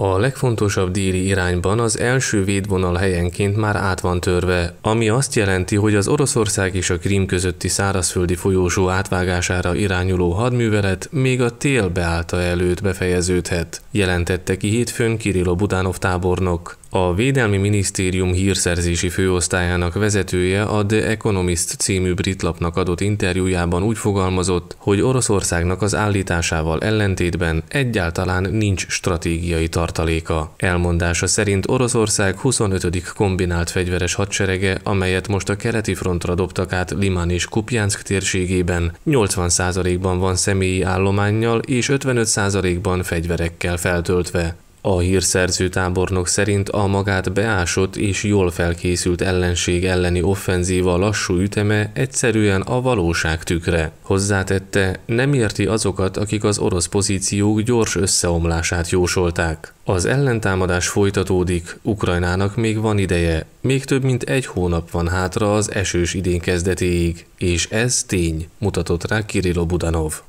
A legfontosabb déli irányban az első védvonal helyenként már át van törve, ami azt jelenti, hogy az Oroszország és a Krím közötti szárazföldi folyósó átvágására irányuló hadművelet még a tél beállta előtt befejeződhet, jelentette ki hétfőn Kirilo Budánov tábornok. A Védelmi Minisztérium hírszerzési főosztályának vezetője a The Economist című brit lapnak adott interjújában úgy fogalmazott, hogy Oroszországnak az állításával ellentétben egyáltalán nincs stratégiai tartaléka. Elmondása szerint Oroszország 25. kombinált fegyveres hadserege, amelyet most a keleti frontra dobtak át Limán és Kupjánszk térségében, 80%-ban van személyi állományjal és 55%-ban fegyverekkel feltöltve. A hírszerző tábornok szerint a magát beásott és jól felkészült ellenség elleni offenzíva lassú üteme egyszerűen a valóság tükre. Hozzátette, nem érti azokat, akik az orosz pozíciók gyors összeomlását jósolták. Az ellentámadás folytatódik, Ukrajnának még van ideje, még több mint egy hónap van hátra az esős idén kezdetéig, és ez tény, mutatott rá Kirilo Budanov.